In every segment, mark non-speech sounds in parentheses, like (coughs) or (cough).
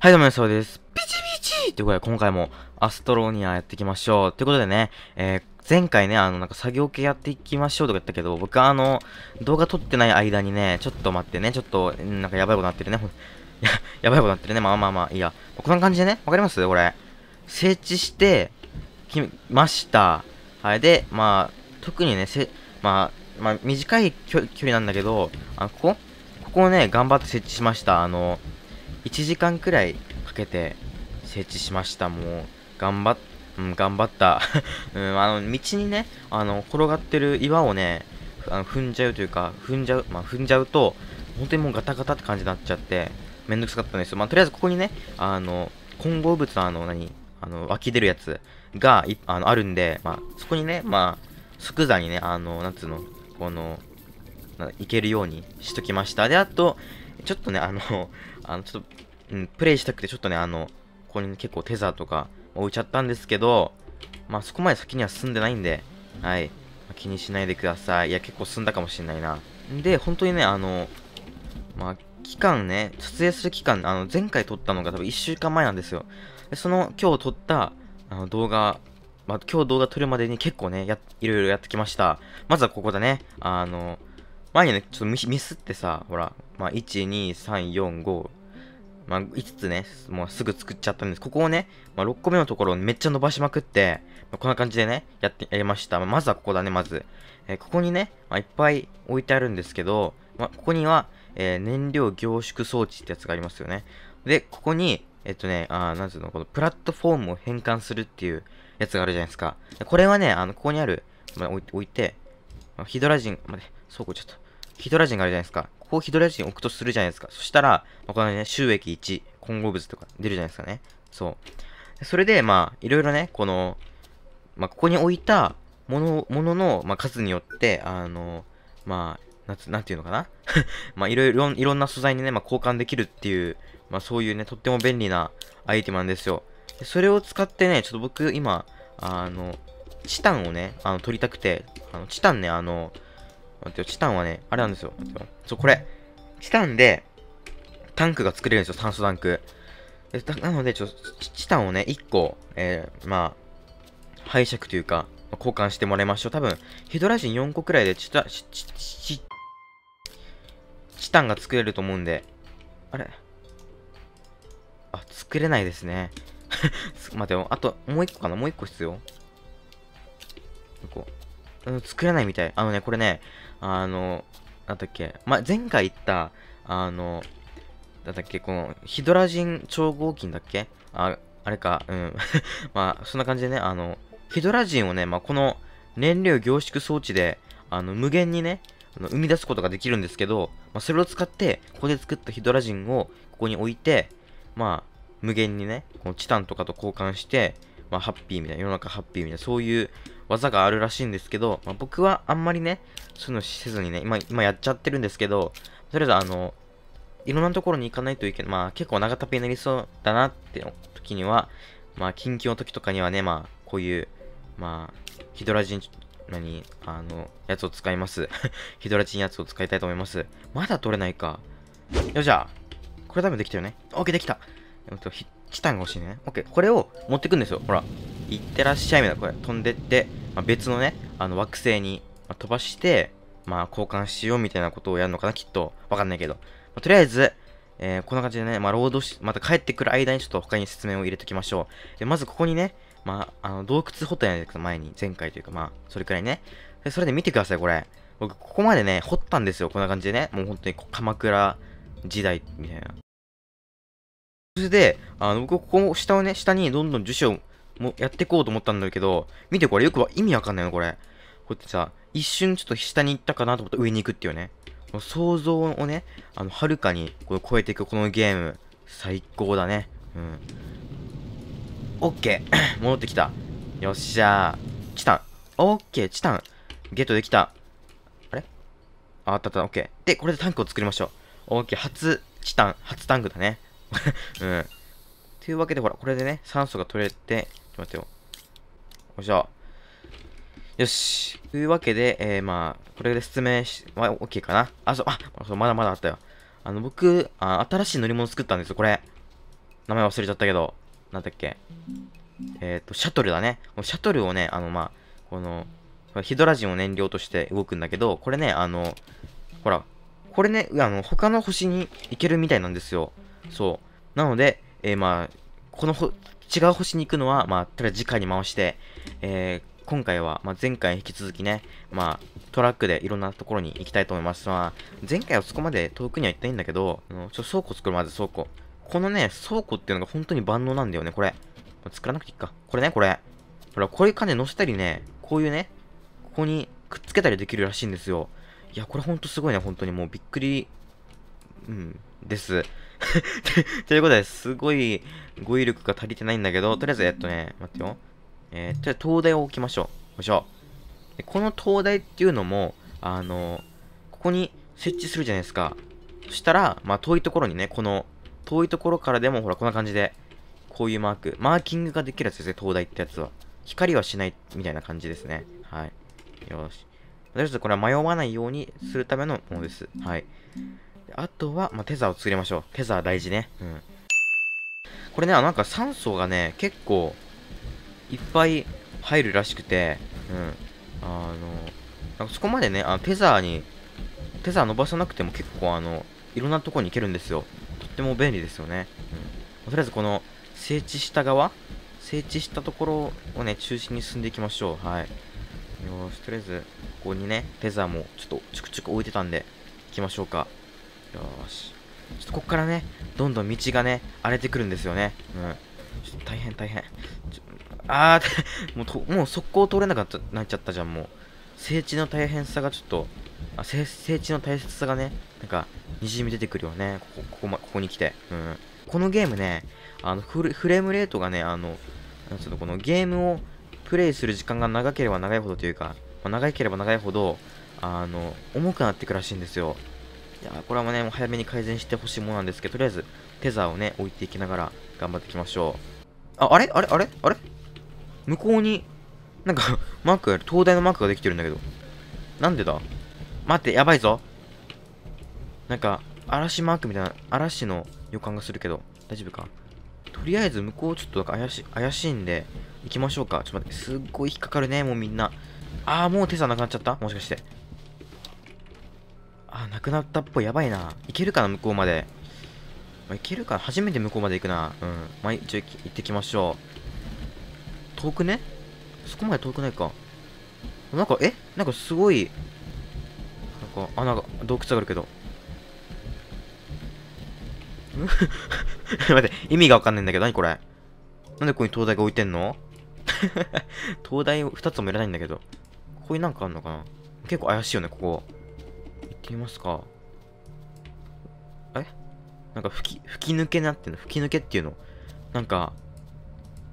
はい、どうも、そうです。ピチピチということで、今回もアストロニアやっていきましょう。ということでね、えー、前回ね、あの、なんか作業系やっていきましょうとか言ったけど、僕はあの、動画撮ってない間にね、ちょっと待ってね、ちょっと、なんかやばいことなってるね。や、(laughs) やばいことなってるね。まあまあまあ、いいや。こんな感じでね、わかりますこれ。整地して、きました。はい。で、まあ、特にね、せ、まあ、まあ、短い距離なんだけど、あの、ここここをね、頑張って設置しました。あの、1時間くらいかけて設置しましたもう頑張っうん、頑張った、(laughs) うん、あの道にねあの転がってる岩をねあの踏んじゃうというか踏んじゃう、まあ、踏んじゃうと本当にもうガタガタって感じになっちゃってめんどくさかったんですよ、まあ、とりあえずここにねあの混合物のあの何あの湧き出るやつがあのあるんで、まあ、そこにね、まあ、即座にねあのなんつうのこのけるようにしときましたであとちょっとねあのあの、ちょっと、うん、プレイしたくて、ちょっとね、あの、ここに、ね、結構テザーとか置いちゃったんですけど、まあ、そこまで先には進んでないんで、はい、まあ、気にしないでください。いや、結構進んだかもしれないな。で、本当にね、あの、まあ、期間ね、撮影する期間、あの、前回撮ったのが多分1週間前なんですよ。で、その、今日撮った、あの、動画、まあ、今日動画撮るまでに結構ね、や、いろいろやってきました。まずはここだね。あの、前にね、ちょっとミスってさ、ほら、まあ、1、2、3、4、5、まあ、5つね、もうすぐ作っちゃったんです。ここをね、まあ、6個目のところをめっちゃ伸ばしまくって、まあ、こんな感じでね、やって、やりました。まあ、まずはここだね、まず。えー、ここにね、まあ、いっぱい置いてあるんですけど、まあ、ここには、えー、燃料凝縮装置ってやつがありますよね。で、ここに、えっとね、あなんつうの、このプラットフォームを変換するっていうやつがあるじゃないですか。これはね、あの、ここにある、まあ、置いて、ヒドラジン、まね、そうこちょっと、ヒドラジンがあるじゃないですか。こうヒードライに置くとするじゃないですか。そしたら、このね、収益1、混合物とか出るじゃないですかね。そう。それで、まあ、いろいろね、この、まあ、ここに置いたもの、ものの、まあ、数によって、あの、まあ、なんなんていうのかな (laughs) まあ、いろいろ、いろんな素材にね、まあ、交換できるっていう、まあ、そういうね、とっても便利なアイテムなんですよ。それを使ってね、ちょっと僕、今、あの、チタンをね、あの、取りたくて、あの、チタンね、あの、待ってよ、チタンはね、あれなんですよ。待ってよ。そう、これ。チタンで、タンクが作れるんですよ、炭素タンク。なので、ちょっと、チタンをね、1個、えー、まあ、拝借というか、交換してもらいましょう。多分、ヘドラジン4個くらいでチタ、チ、チ、チ、チタンが作れると思うんで。あれあ、作れないですね。(laughs) 待てよ。あと、もう1個かなもう1個必要 ?1 個。作れないみたい。あのね、これね、あの、なんだっけ、ま前回言った、あの、なんだっけ、この、ヒドラジン超合金だっけあ、あれか、うん。(laughs) まあ、そんな感じでね、あの、ヒドラジンをね、まあ、この燃料凝縮装置で、あの、無限にね、あの生み出すことができるんですけど、まあ、それを使って、ここで作ったヒドラジンをここに置いて、まあ、無限にね、このチタンとかと交換して、まあ、ハッピーみたいな、世の中ハッピーみたいな、そういう技があるらしいんですけど、まあ、僕はあんまりね、そういうのせずにね、今、今やっちゃってるんですけど、とりあえずあの、いろんなところに行かないといけない。まあ結構長旅になりそうだなって時には、まあ緊急の時とかにはね、まあこういう、まあ、ヒドラジン、何、あの、やつを使います。(laughs) ヒドラジンやつを使いたいと思います。まだ取れないか。よじゃあ、これ多分できたよね。OK、できた。えっと、チタンが欲しいね。オッケー。これを持ってくんですよ。ほら。いってらっしゃいみたいな、これ飛んでって、まあ、別のね、あの惑星に飛ばして、まあ交換しようみたいなことをやるのかな、きっと。わかんないけど。まあ、とりあえず、えー、こんな感じでね、まあ、ードし、また帰ってくる間にちょっと他に説明を入れておきましょう。で、まずここにね、まあ、あの、洞窟ホテルの前に、前回というか、まあ、それくらいね。で、それで見てください、これ。僕、ここまでね、掘ったんですよ、こんな感じでね。もう本当に、鎌倉時代、みたいな。それで、あの、僕、ここ下をね、下にどんどん樹脂をもやっていこうと思ったんだけど、見てこれよく意味わかんないのこれ。こうやってさ、一瞬ちょっと下に行ったかなと思ったら上に行くっていうね。この想像をね、あの、はるかにこれ超えていくこのゲーム、最高だね。うん。オッケー (coughs) 戻ってきた。よっしゃー。チタン。オッケー、チタン。ゲットできた。あれあ、あったあった、オッケー。で、これでタンクを作りましょう。オッケー、初チタン、初タンクだね。(laughs) うん。というわけで、ほら、これでね、酸素が取れて、待ってよ。よいしょ。よし。というわけで、えー、まあ、これで説明し、は、OK かな。あ、そう、あ、そうまだまだあったよ。あの、僕、あ新しい乗り物作ったんですよ、これ。名前忘れちゃったけど、なんだっけ。えっ、ー、と、シャトルだね。シャトルをね、あの、まあ、この、ヒドラジンを燃料として動くんだけど、これね、あの、ほら、これね、あの、他の星に行けるみたいなんですよ。そう。なので、えー、まあ、このほ、違う星に行くのは、まあ、ただ次回に回して、えー、今回は、まあ、前回引き続きね、まあ、トラックでいろんなところに行きたいと思います。まあ、前回はそこまで遠くには行ってないんだけど、ちょっと倉庫作る、まず倉庫。このね、倉庫っていうのが本当に万能なんだよね、これ。作らなくていいか。これね、これ。ほら、こういう金乗せたりね、こういうね、ここにくっつけたりできるらしいんですよ。いや、これほんとすごいね、本当にもうびっくり、うん、です。(laughs) ということで、すごい語彙力が足りてないんだけど、とりあえず、えっとね、待ってよ。えー、とりあえずを置きましょう。よいしょ。でこの灯台っていうのも、あの、ここに設置するじゃないですか。そしたら、まあ、遠いところにね、この、遠いところからでも、ほら、こんな感じで、こういうマーク、マーキングができるやつですね、灯台ってやつは。光はしない、みたいな感じですね。はい。よし。とりあえず、これは迷わないようにするためのものです。はい。あとは、まあ、テザーを作りましょう。テザー大事ね。うん。これね、なんか酸素がね、結構、いっぱい入るらしくて、うん。あの、そこまでね、あテザーに、テザー伸ばさなくても結構、あの、いろんなとこに行けるんですよ。とっても便利ですよね。うん。とりあえず、この、整地した側整地したところをね、中心に進んでいきましょう。はい。よし、とりあえず、ここにね、テザーもちょっとチクチク置いてたんで、行きましょうか。よし。ちょっとこっからね、どんどん道がね、荒れてくるんですよね。うん。ちょっと大変大変。ちょあー、(laughs) もうと、もう速攻通れなくなっちゃったじゃん、もう。整地の大変さがちょっと、あ整地の大切さがね、なんか、にじみ出てくるよね。ここ、ここ,、ま、ここに来て。うん。このゲームね、あのフレ、フレームレートがね、あの、なんうの、このゲームをプレイする時間が長ければ長いほどというか、まあ、長ければ長いほど、あの、重くなっていくらしいんですよ。いやこれはね、もう早めに改善してほしいものなんですけど、とりあえず、テザーをね、置いていきながら頑張っていきましょう。あ、あれあれあれあれ向こうに、なんか (laughs) マークが、東大のマークができてるんだけど。なんでだ待って、やばいぞ。なんか、嵐マークみたいな、嵐の予感がするけど、大丈夫かとりあえず向こうちょっとなんか怪し怪しいんで、行きましょうか。ちょっと待って、すっごい引っかかるね、もうみんな。あー、もうテザーなくなっちゃったもしかして。あ、なくなったっぽい。やばいな。行けるかな、向こうまで。まあ、行けるかな。初めて向こうまで行くな。うん。まあ、一応行ってきましょう。遠くねそこまで遠くないか。なんか、えなんかすごい、なんか、あ、なんか、洞窟があるけど。(laughs) 待って、意味がわかんないんだけど、何これ。なんでここに灯台が置いてんの (laughs) 灯台2つもいらないんだけど。ここになんかあんのかな結構怪しいよね、ここ。切ますか。えなんか吹き、吹き抜けなってる。の吹き抜けっていうのなんか、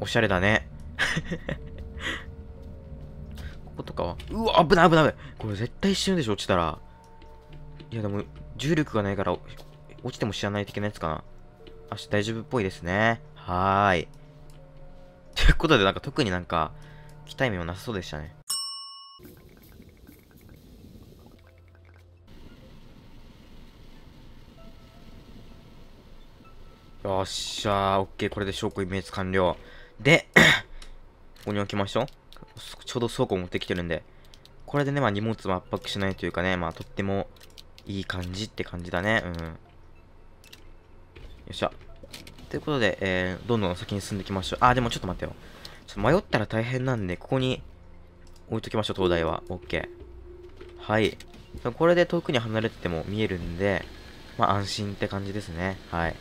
おしゃれだね。(laughs) こことかは、うわ、危ない危ない危ない。これ絶対死ぬでしょ、落ちたら。いや、でも、重力がないから、落ちても知らないといけないやつかな。あ、大丈夫っぽいですね。はーい。ということで、なんか特になんか、期たい目もなさそうでしたね。よっしゃー、オッケー、これで証拠隠滅完了。で、(coughs) ここに置きましょう。ちょうど倉庫持ってきてるんで。これでね、まあ荷物も圧迫しないというかね、まあとってもいい感じって感じだね。うん。よっしゃ。ということで、えー、どんどん先に進んでいきましょう。あ、でもちょっと待ってよ。ちょっと迷ったら大変なんで、ここに置いときましょう、灯台は。オッケー。はい。これで遠くに離れてても見えるんで、まあ安心って感じですね。はい。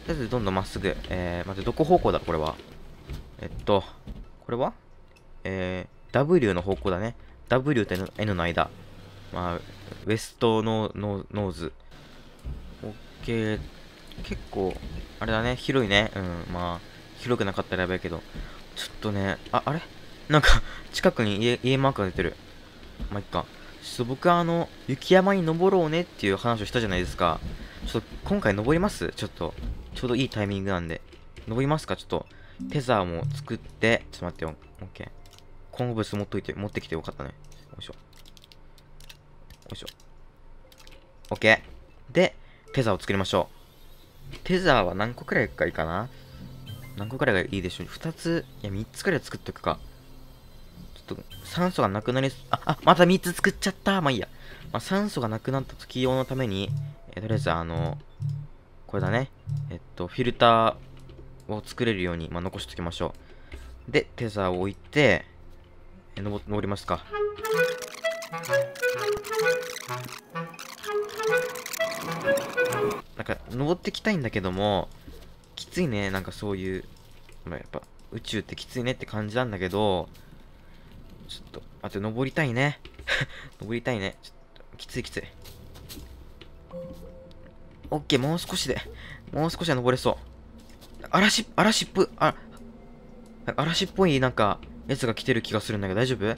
りあえずどんどんまっすぐ。えー、待って、どこ方向だこれは。えっと、これはえー、W の方向だね。W と N の間。まあ、ウエストノノノーズ。OK。結構、あれだね、広いね。うん、まあ、広くなかったらやばいけど。ちょっとね、あ、あれなんか近くに家、家マークが出てる。まあ、いっか。ちょっと僕はあの、雪山に登ろうねっていう話をしたじゃないですか。ちょっと今回登りますちょっと。ちょうどいいタイミングなんで。登りますかちょっと。テザーも作って、ちょっと待ってよ。オッケー。コンゴブス持っといて、持ってきてよかったね。よいしょ。よいしょ。オッケー。で、テザーを作りましょう。テザーは何個くらいがいいかな何個くらいがいいでしょう ?2 つ、いや、3つくらい作っとくか。ちょっと、酸素がなくなり、あ、あ、また3つ作っちゃった。まあいいや。まあ、酸素がなくなった時用のために、えとりあえず、あの、これだね。えっと、フィルターを作れるように、まあ、残しておきましょう。で、テザーを置いて、え登りますか。なんか、登ってきたいんだけども、きついね、なんかそういう、まあ、やっぱ、宇宙ってきついねって感じなんだけど、ちょっと、あと登りたいね。(laughs) 登りたいね。ちょっと、きついきつい。オッケー、もう少しで。もう少しで登れそう。嵐、嵐っぽい、あ、嵐っぽいなんか、やつが来てる気がするんだけど、大丈夫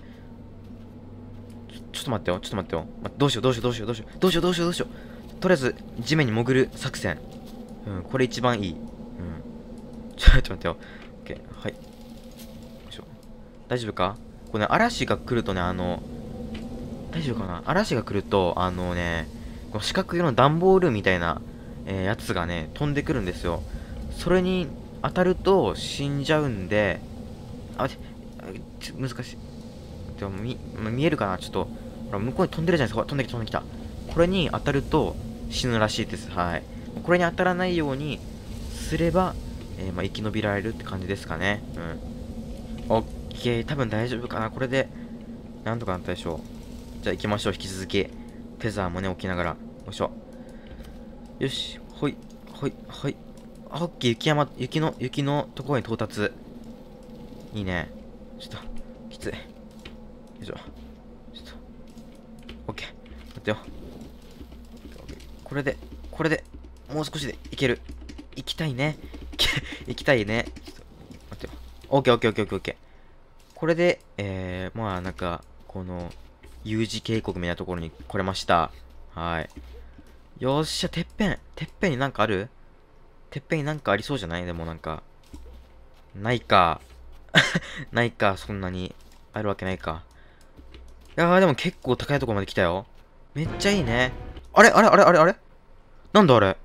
ちょっと待ってよ、ちょっと待ってよ。ま、どうしよう、どうしよう、どうしよう、どうしよう、どうしよう、どうしよう、どうしよう。とりあえず、地面に潜る作戦。うん、これ一番いい。うん。ちょ、ちょっと待ってよ。オッケー、はい。よいしょ。大丈夫かこれね、嵐が来るとね、あの、大丈夫かな嵐が来ると、あのね、この四角いの段ボールみたいな、えー、やつがね、飛んでくるんですよ。それに当たると死んじゃうんで、あ、ちょ、難しい。でも見、見えるかなちょっと、ほら、向こうに飛んでるじゃないですか。飛んできた、飛んできた。これに当たると死ぬらしいです。はい。これに当たらないようにすれば、えー、まあ、生き延びられるって感じですかね。うん。オッケー。多分大丈夫かな。これで、なんとかなったでしょう。じゃあ行きましょう。引き続き。ェザーもね、置きながら。よいしょ。よし、ほい、ほい、ほい。あ、オッケー、雪山、雪の、雪のところに到達。いいね。ちょっと、きつい。よいしょ。ちょっと。オッケー。待ってよ。これで、これで、もう少しでいける。行きたいね。(laughs) 行きたいね。ちょっと、待ってよ。オッケー、オッケー、オッケー、オッケー。これで、えー、まあ、なんか、この、U 字渓谷みたいなところに来れました。はい。よっしゃ、てっぺん。てっぺんになんかあるてっぺんになんかありそうじゃないでもなんか。ないか。(laughs) ないか、そんなに。あるわけないか。いやー、でも結構高いところまで来たよ。めっちゃいいね。あれあれあれあれあれなんだあれ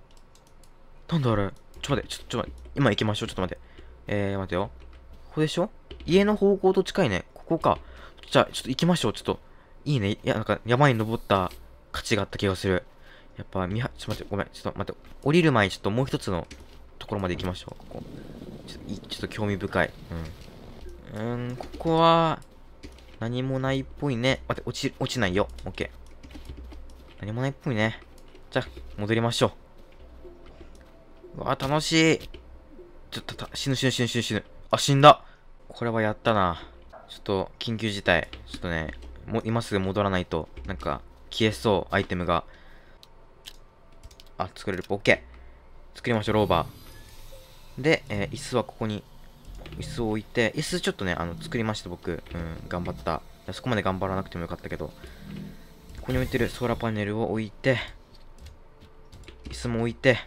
なんだあれちょっと待って、ちょ、っと待って。今行きましょう。ちょっと待って。えー、待てよ。ここでしょ家の方向と近いね。ここか。じゃあ、ちょっと行きましょう。ちょっと。いいね。いや、なんか、山に登った価値があった気がする。やっぱ、みは、ちょっと待って、ごめん。ちょっと待って、降りる前にちょっともう一つのところまで行きましょう。ここ。ちょっと、ちょっと興味深い。うん。うん、ここは、何もないっぽいね。待って、落ち、落ちないよ。オッケー。何もないっぽいね。じゃあ、戻りましょう。うわ楽しい。ちょっと死ぬ死ぬ死ぬ死ぬ死ぬ。あ、死んだ。これはやったな。ちょっと、緊急事態。ちょっとね、も今すぐ戻らないと、なんか、消えそう、アイテムが。あ、作れる。OK。作りましょう、ローバー。で、えー、椅子はここに、椅子を置いて、椅子ちょっとね、あの、作りました、僕。うん、頑張った。そこまで頑張らなくてもよかったけど。ここに置いてるソーラーパネルを置いて、椅子も置いて、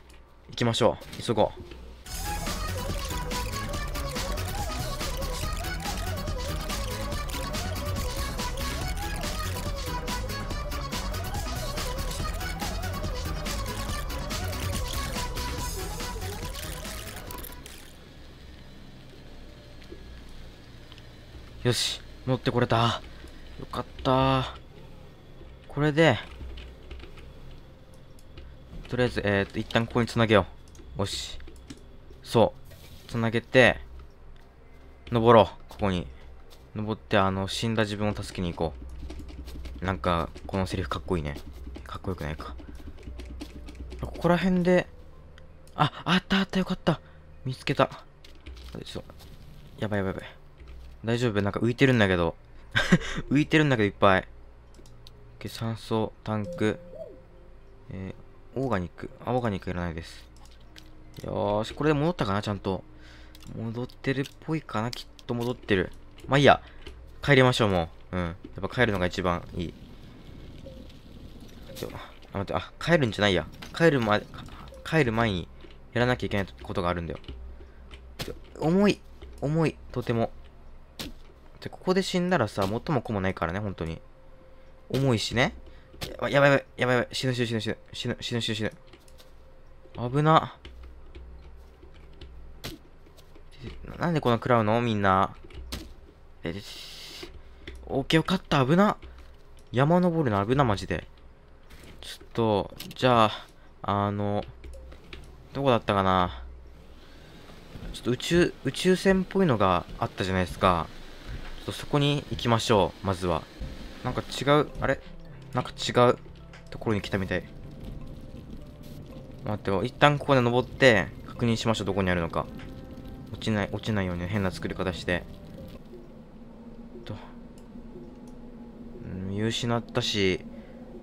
行きましょう。急ごう。よし乗ってこれたよかったこれでとりあえずえー、っと一旦ここにつなげようよしそうつなげて登ろうここに登ってあの死んだ自分を助けに行こうなんかこのセリフかっこいいねかっこよくないかここら辺でああったあったよかった見つけたちょっとやばいやばいやばい大丈夫なんか浮いてるんだけど。(laughs) 浮いてるんだけどいっぱい。酸素、タンク、えー、オーガニック。あ、オーガニックいらないです。よーし、これで戻ったかな、ちゃんと。戻ってるっぽいかな、きっと戻ってる。まあいいや。帰りましょう、もう。うん。やっぱ帰るのが一番いい。ちょ、あ、待って、あ、帰るんじゃないや。帰るま、帰る前にやらなきゃいけないことがあるんだよ。重い。重い。とても。ゃ、ここで死んだらさ、元も子もないからね、本当に。重いしね。やばいやばいやばい死ぬ死ぬ死ぬ死ぬ死ぬ死ぬ死ぬ死ぬ。危な。なんでこんな食らうのみんな。え、オッケーよかった。危な。山登るの危な、マジで。ちょっと、じゃあ、あの、どこだったかな。ちょっと宇宙、宇宙船っぽいのがあったじゃないですか。っとそこに行きましょう。まずは。なんか違う、あれなんか違うところに来たみたい。待ってよ。一旦ここで登って、確認しましょう。どこにあるのか。落ちない、落ちないように変な作り方して。と。見失ったし、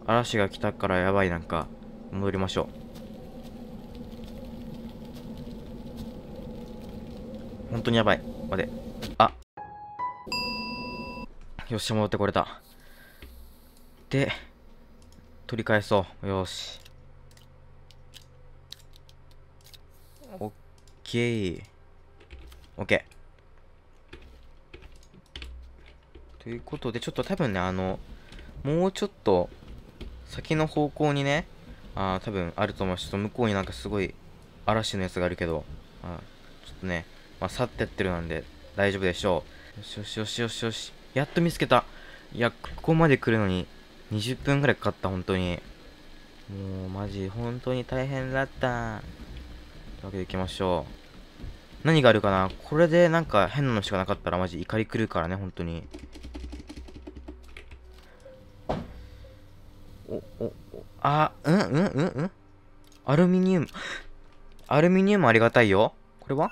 嵐が来たからやばいなんか。戻りましょう。本当にやばい。待て。よし、戻ってこれた。で、取り返そう。よし。オッケー。オッケー。ということで、ちょっと多分ね、あの、もうちょっと、先の方向にね、あ多分あると思うし、ちょっと向こうになんかすごい嵐のやつがあるけど、あちょっとね、まあ、去ってってるなんで大丈夫でしょう。よしよしよしよしよし。やっと見つけた。いや、ここまで来るのに20分くらいかかった、本当に。もう、マジ、本当に大変だった。というわけで行きましょう。何があるかなこれでなんか変なのしかなかったらマジ怒り来るからね、本当に。お、お、お、あ、うんうんうんうんアルミニウム。アルミニウムありがたいよ。これは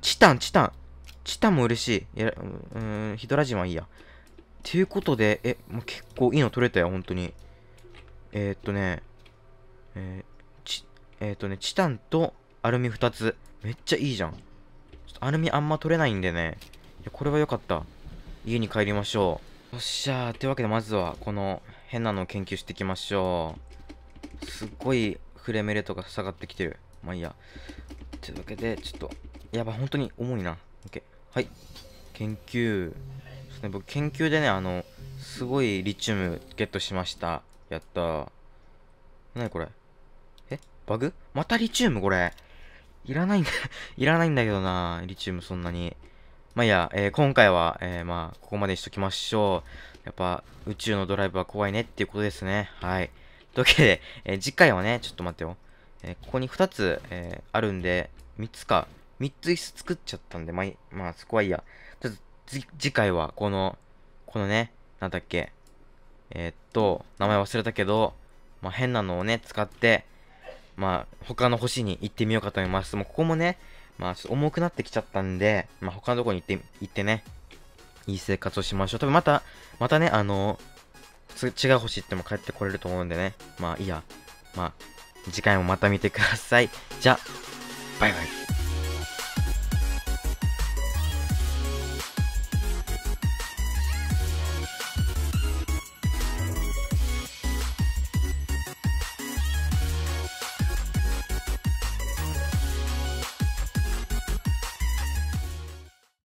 チタン、チタン。チタンも嬉しい。いや、うん、ヒドラジンはいいや。っていうことで、え、もう結構いいの取れたよ、本当に。えー、っとね、えー、ち、えー、っとね、チタンとアルミ2つ。めっちゃいいじゃん。アルミあんま取れないんでね。いや、これは良かった。家に帰りましょう。よっしゃー。というわけで、まずは、この変なのを研究していきましょう。すっごいフレームレートが下がってきてる。まあいいや。というわけで、ちょっと、やば、本当に重いな。はい研究ね僕研究でねあのすごいリチウムゲットしましたやったなにこれえバグまたリチウムこれいらないんだ (laughs) いらないんだけどなリチウムそんなにまあいや、えー、今回は、えー、まあ、ここまでにしときましょう。やっぱ、宇宙のドライブは怖いねっていうことですね。はい。というわけで、えー、次回はね、ちょっと待ってよ。えここに2つ、えあるんで、3つか。3つ椅子作っちゃったんで、まあ、まあ、そこはいいや。ちょっと、次回は、この、このね、なんだっけ、えー、っと、名前忘れたけど、まあ、変なのをね、使って、まあ、他の星に行ってみようかと思います。もうここもね、まあ、ちょっと重くなってきちゃったんで、まあ、他のとこに行って、行ってね、いい生活をしましょう。多分また、またね、あの、違う星行っても帰ってこれると思うんでね。まあ、いいや。まあ、次回もまた見てください。じゃバイバイ。